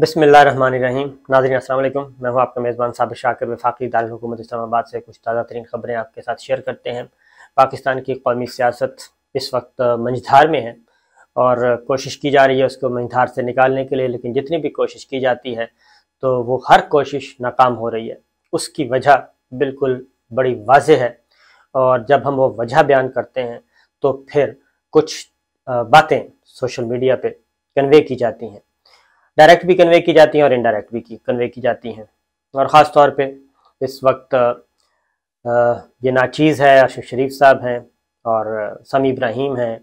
बसमीम नाजरीन असलम मैं हूँ आपका मेज़बान साबिर शाकर वफाकी दारकूमत इस्लामाबाद से कुछ ताज़ा तरीन खबरें आपके साथ शेयर करते हैं पाकिस्तान की कौमी सियासत इस वक्त मंझधार में है और कोशिश की जा रही है उसको मंझधार से निकालने के लिए लेकिन जितनी भी कोशिश की जाती है तो वो हर कोशिश नाकाम हो रही है उसकी वजह बिल्कुल बड़ी वाज है और जब हम वो वजह बयान करते हैं तो फिर कुछ बातें सोशल मीडिया पर कन्वे की जाती हैं डायरेक्ट भी कन्वे की जाती हैं और इनडायरेक्ट भी की कन्वे की जाती हैं और ख़ास तौर पे इस वक्त ये नाचीज़ है आशिफ शरीफ साहब हैं और समी इब्राहिम हैं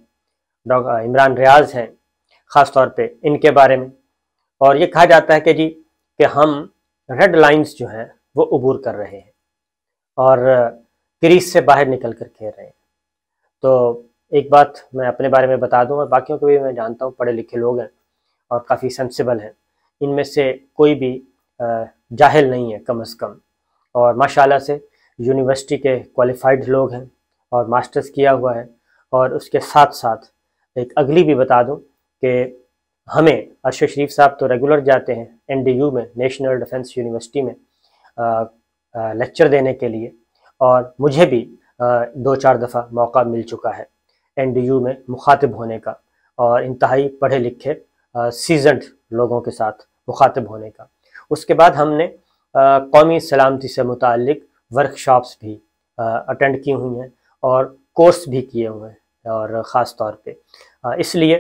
डॉक्टर इमरान रियाज हैं ख़ास तौर पे इनके बारे में और ये कहा जाता है कि जी कि हम रेड लाइंस जो हैं वो अबूर कर रहे हैं और क्रीज से बाहर निकल कर खेल रहे हैं तो एक बात मैं अपने बारे में बता दूँ और बाकियों को भी मैं जानता हूँ पढ़े लिखे लोग हैं और काफ़ी सेंसिबल हैं इनमें से कोई भी जाहिल नहीं है कम अज़ कम और माशाल्लाह से यूनिवर्सिटी के क्वालिफाइड लोग हैं और मास्टर्स किया हुआ है और उसके साथ साथ एक अगली भी बता दूं कि हमें अरशद शरीफ साहब तो रेगुलर जाते हैं एनडीयू में नेशनल डिफेंस यूनिवर्सिटी में लेक्चर देने के लिए और मुझे भी आ, दो चार दफ़ा मौका मिल चुका है एन में मुखातिब होने का और इंतहाई पढ़े लिखे सीजनड लोगों के साथ मुखातब होने का उसके बाद हमने कौमी सलामती से मुतक वर्कशॉप्स भी अटेंड की हुई हैं और कोर्स भी किए हुए हैं और ख़ास तौर पर इसलिए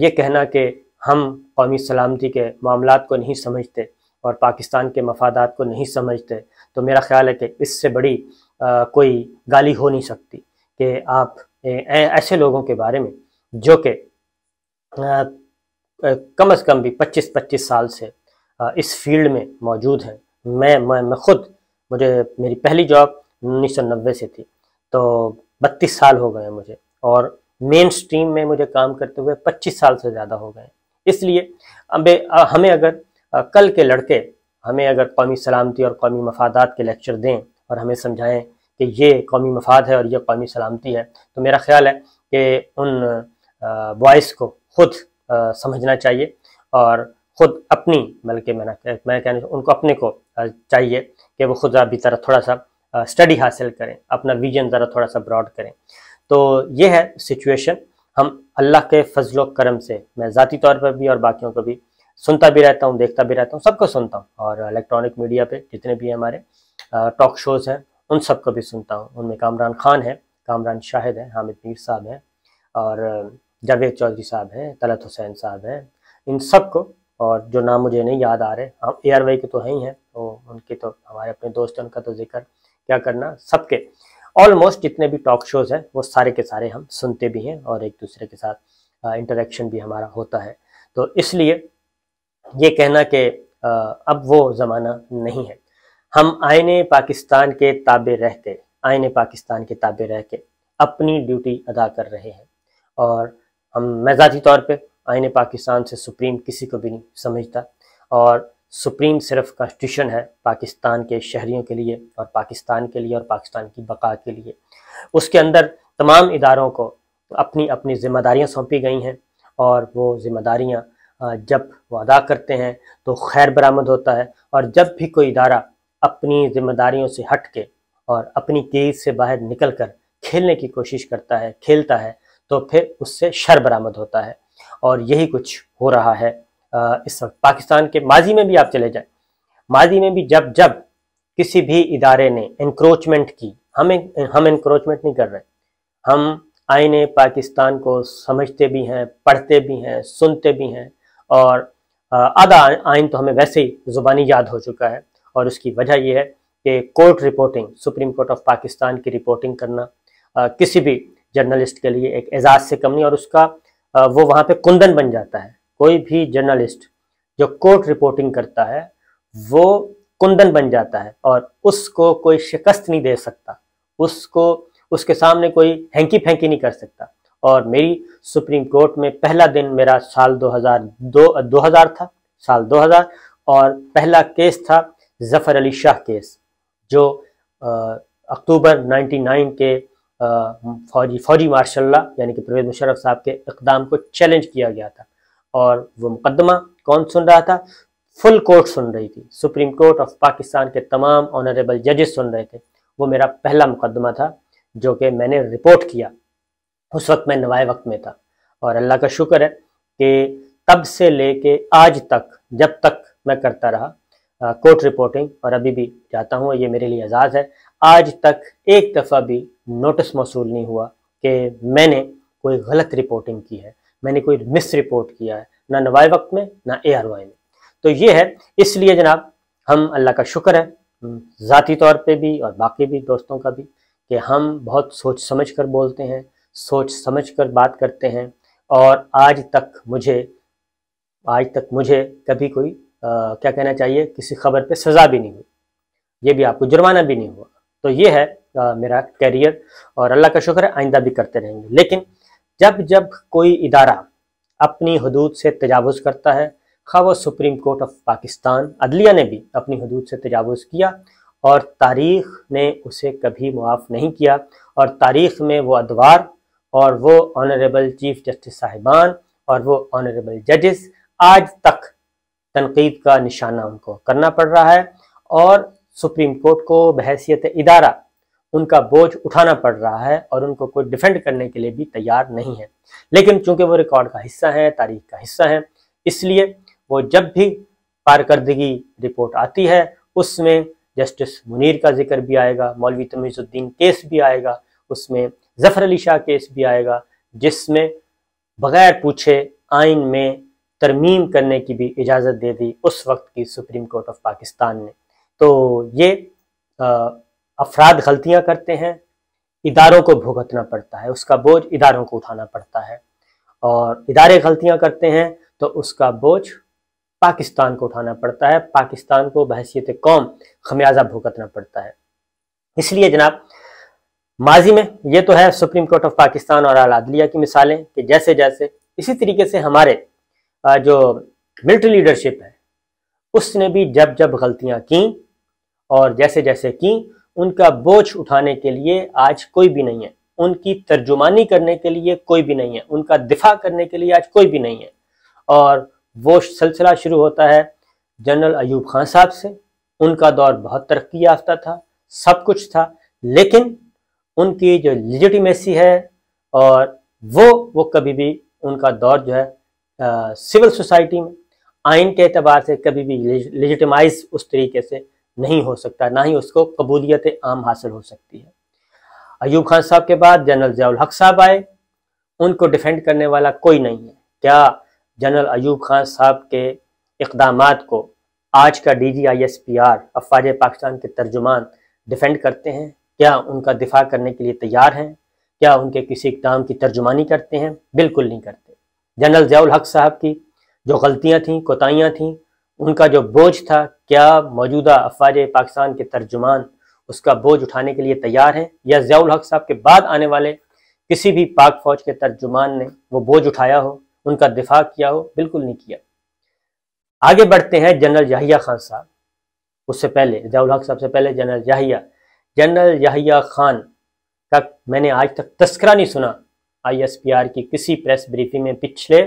ये कहना कि हम कौमी सलामती के मामला को नहीं समझते और पाकिस्तान के मफादात को नहीं समझते तो मेरा ख्याल है कि इससे बड़ी आ, कोई गाली हो नहीं सकती कि आप ए, ए, ऐसे लोगों के बारे में जो कि कम से कम भी 25-25 साल से इस फील्ड में मौजूद हैं मैं मैं मैं खुद मुझे मेरी पहली जॉब उन्नीस से थी तो 32 साल हो गए मुझे और मेन स्ट्रीम में मुझे काम करते हुए 25 साल से ज़्यादा हो गए इसलिए अब हमें अगर कल के लड़के हमें अगर कौमी सलामती और कौमी मफादात के लेक्चर दें और हमें समझाएं कि ये कौमी मफाद है और ये कौमी सलामती है तो मेरा ख्याल है कि उन बॉयस को खुद आ, समझना चाहिए और खुद अपनी बल्कि मैंने मैं कहना उनको अपने को चाहिए कि वो खुद भी तरह थोड़ा सा स्टडी हासिल करें अपना विजन ज़रा थोड़ा सा ब्रॉड करें तो ये है सिचुएशन हम अल्लाह के फजलो करम से मैं ज़ाती तौर पर भी और बाकियों को भी सुनता भी रहता हूँ देखता भी रहता हूँ सबको सुनता हूँ और इलेक्ट्रॉनिक मीडिया पे जितने भी हमारे टॉक शोज़ हैं उन सबको भी सुनता हूँ उनमें कामरान खान है कामरान शाहिद हैं हामिद मीर साहब हैं और जावेद चौधरी साहब हैं तलत हुसैन साहब हैं इन सबको और जो नाम मुझे नहीं याद आ रहे हम ए आर वाई के तो हैं ही हैं तो उनके तो हमारे अपने दोस्त हैं उनका तो जिक्र क्या करना सबके ऑलमोस्ट जितने भी टॉक शोज़ हैं वो सारे के सारे हम सुनते भी हैं और एक दूसरे के साथ इंटरेक्शन भी हमारा होता है तो इसलिए ये कहना कि अब वो ज़माना नहीं है हम आयने पाकिस्तान के ताबे रह के आयने पाकिस्तान के ताबे रह के अपनी ड्यूटी अदा कर रहे हैं और हम मैं ज़ाती तौर पे आइन पाकिस्तान से सुप्रीम किसी को भी नहीं समझता और सुप्रीम सिर्फ कॉन्स्टिट्यूशन है पाकिस्तान के शहरीों के लिए और पाकिस्तान के लिए और पाकिस्तान की बका के लिए उसके अंदर तमाम इदारों को अपनी अपनी जिम्मेदारियां सौंपी गई हैं और वो जिम्मेदारियां जब वो अदा करते हैं तो खैर बरामद होता है और जब भी कोई इदारा अपनी जिम्मेदारियों से हट के और अपनी केज से बाहर निकल कर खेलने की कोशिश करता है खेलता है तो फिर उससे शर बरामद होता है और यही कुछ हो रहा है इस वक्त पाकिस्तान के माजी में भी आप चले जाएं माजी में भी जब जब किसी भी इदारे ने इंक्रोचमेंट की हमें हम इंक्रोचमेंट नहीं कर रहे हम आईने पाकिस्तान को समझते भी हैं पढ़ते भी हैं सुनते भी हैं और आधा आइन तो हमें वैसे ही ज़ुबानी याद हो चुका है और उसकी वजह यह है कि court reporting supreme court of Pakistan की रिपोर्टिंग करना किसी भी जर्नलिस्ट के लिए एक एजाज से कम नहीं और उसका वो वहाँ पे कुंदन बन जाता है कोई भी जर्नलिस्ट जो कोर्ट रिपोर्टिंग करता है वो कुंदन बन जाता है और उसको कोई शिकस्त नहीं दे सकता उसको उसके सामने कोई हैंकी फेंकी नहीं कर सकता और मेरी सुप्रीम कोर्ट में पहला दिन मेरा साल 2002 2000 था साल 2000 और पहला केस था जफ़र अली शाह केस जो अक्टूबर 99 के फौजी फौजी मार्शल यानी कि परवेज मुशरफ साहब के इकदाम को चैलेंज किया गया था और वो मुकदमा कौन सुन रहा था फुल कोर्ट सुन रही थी सुप्रीम कोर्ट ऑफ पाकिस्तान के तमाम ऑनरेबल जजेस सुन रहे थे वो मेरा पहला मुकदमा था जो कि मैंने रिपोर्ट किया उस वक्त मैं नवाए वक्त में था और अल्लाह का शुक्र है कि तब से लेके आज तक जब तक मैं करता रहा आ, कोर्ट रिपोर्टिंग और अभी भी जाता हूँ ये मेरे लिए एजाज़ है आज तक एक दफ़ा भी नोटिस मौसू नहीं हुआ कि मैंने कोई गलत रिपोर्टिंग की है मैंने कोई मिस रिपोर्ट किया है ना नवाए वक्त में ना ए आर वाई में तो ये है इसलिए जनाब हम अल्लाह का शुक्र है ज़ाती तौर पे भी और बाकी भी दोस्तों का भी कि हम बहुत सोच समझ कर बोलते हैं सोच समझ कर बात करते हैं और आज तक मुझे आज तक मुझे कभी कोई आ, क्या कहना चाहिए किसी खबर पे सज़ा भी नहीं हुई ये भी आपको जुर्माना भी नहीं हुआ तो ये है आ, मेरा करियर और अल्लाह का शुक्र है आइंदा भी करते रहेंगे लेकिन जब जब कोई इदारा अपनी हदूद से तजावज़ करता है खा सुप्रीम कोर्ट ऑफ पाकिस्तान अदलिया ने भी अपनी हदूद से तजावज़ किया और तारीख ने उसे कभी मुआफ़ नहीं किया और तारीख में वो अदवार और वो ऑनरेबल चीफ जस्टिस साहिबान और वो ऑनरेबल जजेस आज तक तनकीद का निशाना उनको करना पड़ रहा है और सुप्रीम कोर्ट को बहसीत इदारा उनका बोझ उठाना पड़ रहा है और उनको कोई डिफेंड करने के लिए भी तैयार नहीं है लेकिन चूंकि वो रिकॉर्ड का हिस्सा है तारीख का हिस्सा है इसलिए वो जब भी कारकर्दगी रिपोर्ट आती है उसमें जस्टिस मुनीर का जिक्र भी आएगा मौलवी तमीज़ुद्दीन केस भी आएगा उसमें जफर अली शाह केस भी आएगा जिसमें बगैर पूछे आइन में तरमीम करने की भी इजाज़त दे दी उस वक्त की सुप्रीम कोर्ट ऑफ पाकिस्तान ने तो ये आ, अफराद गलतियां करते हैं इदारों को भुगतना पड़ता है उसका बोझ इदारों को उठाना पड़ता है और इदारे गलतियां करते हैं तो उसका बोझ पाकिस्तान को उठाना पड़ता है पाकिस्तान को बहसीत कौम खमियाजा भुगतना पड़ता है इसलिए जनाब माजी में ये तो है सुप्रीम कोर्ट ऑफ पाकिस्तान और आल अदलिया की मिसालें कि जैसे जैसे इसी तरीके से हमारे जो मिलिट्री लीडरशिप है उसने भी जब जब गलतियां की और जैसे जैसे की उनका बोझ उठाने के लिए आज कोई भी नहीं है उनकी तर्जुमानी करने के लिए कोई भी नहीं है उनका दिफा करने के लिए आज कोई भी नहीं है और वो सिलसिला शुरू होता है जनरल अयूब खान साहब से उनका दौर बहुत तरक्की याफ्ता था सब कुछ था लेकिन उनकी जो लिजिटिमेसी है और वो वो कभी भी उनका दौर जो है सिविल सोसाइटी में आइन के अतबार से कभी भी लिजिटमाइज उस तरीके से नहीं हो सकता ना ही उसको कबूलियत आम हासिल हो सकती है अयूब खान साहब के बाद जनरल जयाल हक साहब आए उनको डिफेंड करने वाला कोई नहीं है क्या जनरल अयूब खान साहब के इकदाम को आज का D G I S P R अफवाज पाकिस्तान के तर्जुमान डिफेंड करते हैं क्या उनका दिफा करने के लिए तैयार हैं क्या उनके किसी इकदाम की तर्जुमानी करते हैं बिल्कुल नहीं करते जनरल जयाल हक साहब की जो गलतियाँ थीं कोताहियाँ थीं उनका जो बोझ था क्या मौजूदा अफवाज पाकिस्तान के तर्जुमान उसका बोझ उठाने के लिए तैयार हैं या ज़ियाउल हक साहब के बाद आने वाले किसी भी पाक फौज के तर्जुमान ने वो बोझ उठाया हो उनका दिफा किया हो बिल्कुल नहीं किया आगे बढ़ते हैं जनरल जाहिया खान साहब उससे पहले जयाउल हक साहब से पहले जनरल जाहिया जनरल जाहिया खान का मैंने आज तक तस्करा नहीं सुना आई की किसी प्रेस ब्रीफिंग में पिछले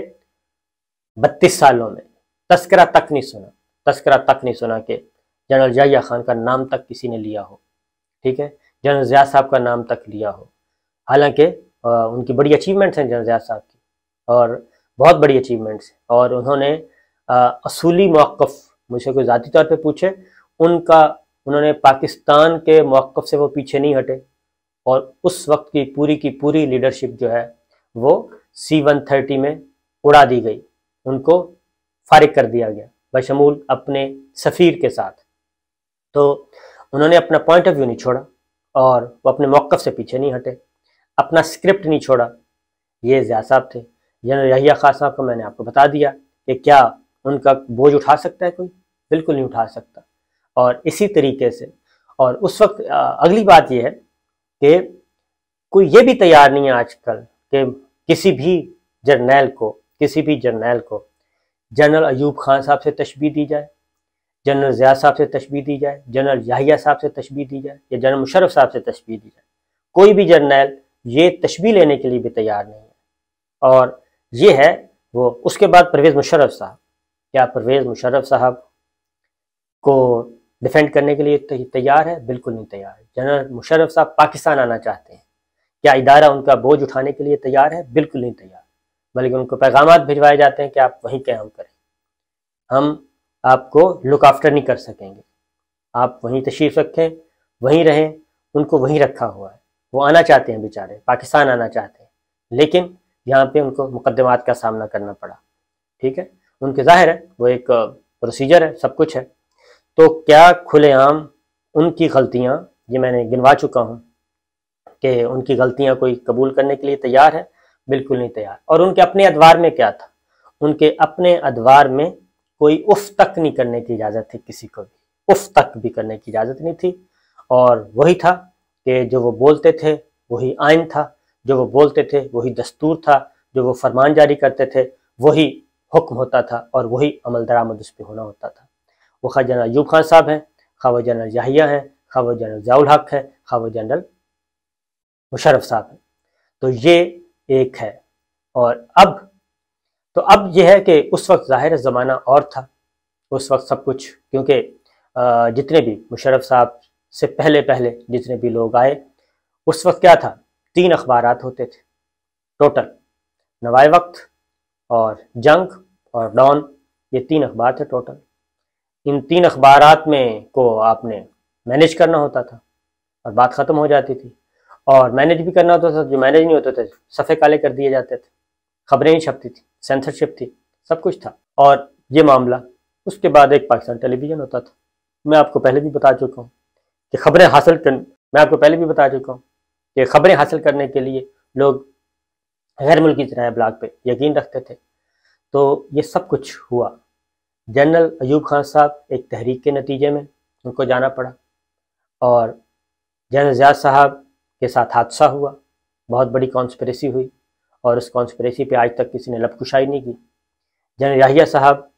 बत्तीस सालों में तस्करा तक नहीं सुना तस्करा तक नहीं सुना कि जनरल जया खान का नाम तक किसी ने लिया हो ठीक है जनरल जयाज साहब का नाम तक लिया हो हालांकि उनकी बड़ी अचीवमेंट्स हैं जनरल जिया साहब की और बहुत बड़ी अचीवमेंट्स हैं और उन्होंने असूली मौक़ मुझसे कोई ज़ाती तौर पर पूछे उनका उन्होंने पाकिस्तान के मौक़ से वो पीछे नहीं हटे और उस वक्त की पूरी की पूरी लीडरशिप जो है वो सी वन थर्टी में उड़ा दी गई उनको फारिग कर दिया गया बशमूल अपने सफ़ीर के साथ तो उन्होंने अपना पॉइंट ऑफ व्यू नहीं छोड़ा और वो अपने मौक़ से पीछे नहीं हटे अपना स्क्रिप्ट नहीं छोड़ा ये ज़िया साहब थे रहिया खान साहब को मैंने आपको बता दिया कि क्या उनका बोझ उठा सकता है कोई बिल्कुल नहीं उठा सकता और इसी तरीके से और उस वक्त अगली बात यह है कि कोई ये भी तैयार नहीं है आजकल कि किसी भी जर्नैल को किसी भी जर्नैल को जनरल अयूब खान साहब से तशबी दी जाए जनरल ज़िया साहब से तशबी दी जाए जनरल याहिया साहब से तशबी दी जाए या जनरल मुशरफ साहब से तशबी दी जाए कोई भी जर्नैल ये तशबी लेने के लिए भी तैयार नहीं है और ये है वो उसके बाद परवेज़ मुशरफ साहब क्या परवेज़ मुशरफ साहब को डिफेंड करने के लिए तैयार है बिल्कुल नहीं तैयार है जनरल मुशरफ साहब पाकिस्तान आना चाहते हैं क्या इदारा उनका बोझ उठाने के लिए तैयार है बिल्कुल नहीं तैयार बल्कि उनको पैगाम भिजवाए जाते हैं कि आप वहीं क्याम करें हम आपको लुक आफ्टर नहीं कर सकेंगे आप वहीं तशरीफ़ रखें वहीं रहें उनको वहीं रखा हुआ है वो आना चाहते हैं बेचारे पाकिस्तान आना चाहते हैं लेकिन यहाँ पे उनको मुकदमात का सामना करना पड़ा ठीक है उनके जाहिर है वो एक प्रोसीजर है सब कुछ है तो क्या खुलेआम उनकी गलतियाँ ये मैंने गिनवा चुका हूँ कि उनकी गलतियाँ कोई कबूल करने के लिए तैयार है बिल्कुल नहीं तैयार और उनके अपने अदवार में क्या था उनके अपने अदवार में कोई उफ तक नहीं करने की इजाज़त थी किसी को भी उफ तक भी करने की इजाज़त नहीं थी और वही था कि जो वो बोलते थे वही आयन था जो वो बोलते थे वही दस्तूर था जो वो फरमान जारी करते थे वही हुक्म होता था और वही अमल दरामद उस पर होना होता था वो खा जनरल यूब खान साहब हैं खा वो जनरल जाहिया हैं खा वो जनरल जाउल हक हैं खा वो जनरल मुशरफ साहब हैं तो ये एक है और अब तो अब यह है कि उस वक्त ज़ाहिर ज़माना और था उस वक्त सब कुछ क्योंकि जितने भी मुशरफ साहब से पहले पहले जितने भी लोग आए उस वक्त क्या था तीन अखबार होते थे टोटल नवाए वक्त और जंग और डॉन ये तीन अखबार थे टोटल इन तीन अखबार में को आपने मैनेज करना होता था और बात ख़त्म हो जाती थी और मैनेज भी करना होता था जो मैनेज नहीं होते थे सफ़े काले कर दिए जाते थे खबरें ही छपती थी सेंसरशिप थी सब कुछ था और ये मामला उसके बाद एक पाकिस्तान टेलीविज़न होता था मैं आपको पहले भी बता चुका हूँ कि खबरें हासिल कर मैं आपको पहले भी बता चुका हूँ कि खबरें हासिल करने के लिए लोग गैर मुल्की जराए ब्लाक पर यकीन रखते थे तो ये सब कुछ हुआ जनरल अयूब खान साहब एक तहरीक के नतीजे में उनको जाना पड़ा और जनरल ज्याद साहब के साथ हादसा हुआ बहुत बड़ी कॉन्स्परेसी हुई और उस कॉन्स्परेसी पे आज तक किसी ने लपकुशाई नहीं की जन याहिया साहब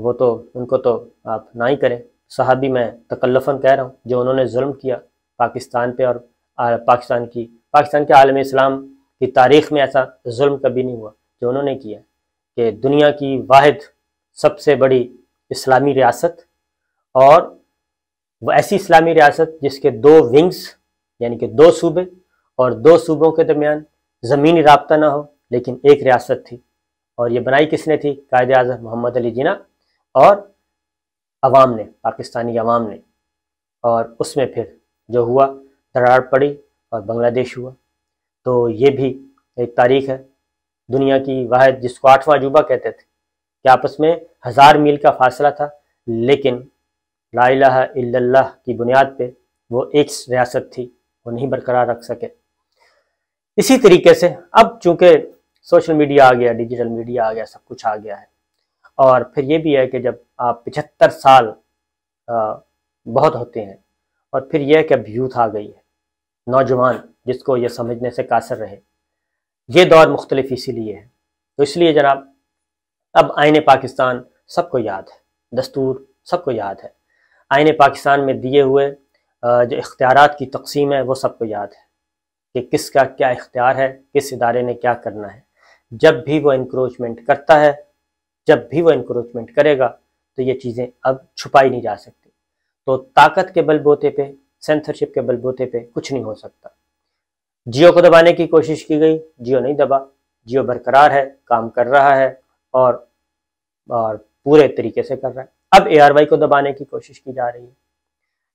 वो तो उनको तो आप ना ही करें साहबी मैं तकल्लफन कह रहा हूँ जो उन्होंने जुल्म किया पाकिस्तान पे और पाकिस्तान की पाकिस्तान के आलम इस्लाम की तारीख में ऐसा जुल्म कभी नहीं हुआ जो उन्होंने किया कि दुनिया की वाद सबसे बड़ी इस्लामी रियासत और वो ऐसी इस्लामी रियासत जिसके दो विंग्स यानी कि दो सूबे और दो सूबों के दरमियान ज़मीनी रबता ना हो लेकिन एक रियासत थी और ये बनाई किसने थी कायद अजम मोहम्मद अली जिना और अवाम ने पाकिस्तानी अवाम ने और उसमें फिर जो हुआ दरार पड़ी और बांग्लादेश हुआ तो ये भी एक तारीख है दुनिया की वाद जिसको आठवां अजूबा कहते थे कि आपस में हज़ार मील का फासला था लेकिन ला इलाहा की बुनियाद पर वो एक रियासत थी वो नहीं बरकरार रख सके इसी तरीके से अब चूंकि सोशल मीडिया आ गया डिजिटल मीडिया आ गया सब कुछ आ गया है और फिर ये भी है कि जब आप पिछहत्तर साल आ, बहुत होते हैं और फिर यह कि अब यूथ आ गई है नौजवान जिसको ये समझने से कासर रहे ये दौर मुख्तलिफ इसीलिए है तो इसलिए जनाब अब आइन पाकिस्तान सबको याद है दस्तूर सबको याद है आइन पाकिस्तान में दिए हुए जो इख्तियार की तकसीम है वो सबको याद है कि किसका क्या इख्तियार है किस इदारे ने क्या करना है जब भी वो इंक्रोचमेंट करता है जब भी वो इंक्रोचमेंट करेगा तो ये चीज़ें अब छुपाई नहीं जा सकती तो ताकत के बलबोते पे सेंसरशिप के बलबोते पे कुछ नहीं हो सकता जियो को दबाने की कोशिश की गई जियो नहीं दबा जियो बरकरार है काम कर रहा है और और पूरे तरीके से कर रहा है अब ए को दबाने की कोशिश की जा रही है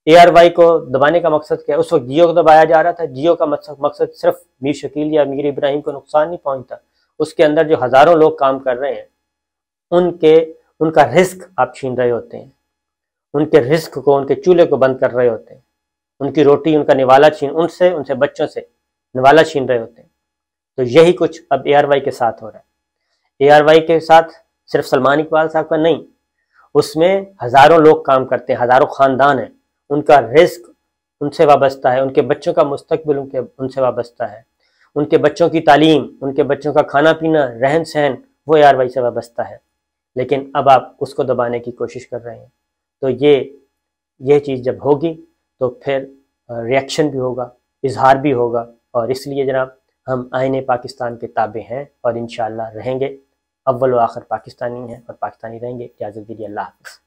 ए आर वाई को दबाने का मकसद क्या है उस वक्त जियो को दबाया जा रहा था जियो का मकसद मकसद सिर्फ मीर शकील या मीर इब्राहिम को नुकसान नहीं पहुंचता उसके अंदर जो हज़ारों लोग काम कर रहे हैं उनके उनका रिस्क आप छीन रहे होते हैं उनके रिस्क को उनके चूल्हे को बंद कर रहे होते हैं उनकी रोटी उनका निवाला छीन उनसे उनसे बच्चों से निवाला छीन रहे होते हैं तो यही कुछ अब ए के साथ हो रहा है ए के साथ सिर्फ सलमान इकबाल साहब का नहीं उसमें हज़ारों लोग काम करते हैं हज़ारों ख़ानदान हैं उनका रिस्क उनसे वाबस्ता है उनके बच्चों का मुस्तबिल उनके उनसे वाबस्ता है उनके बच्चों की तालीम उनके बच्चों का खाना पीना रहन सहन वो यार वही से वाबस्ता है लेकिन अब आप उसको दबाने की कोशिश कर रहे हैं तो ये यह चीज़ जब होगी तो फिर रिएक्शन भी होगा इजहार भी होगा और इसलिए जनाब हम आईने पाकिस्तान के ताबे हैं और इन रहेंगे अव्वल आखिर पाकिस्तानी हैं और पाकिस्तानी रहेंगे इजाज़त दीजिए अल्लाह हाफ़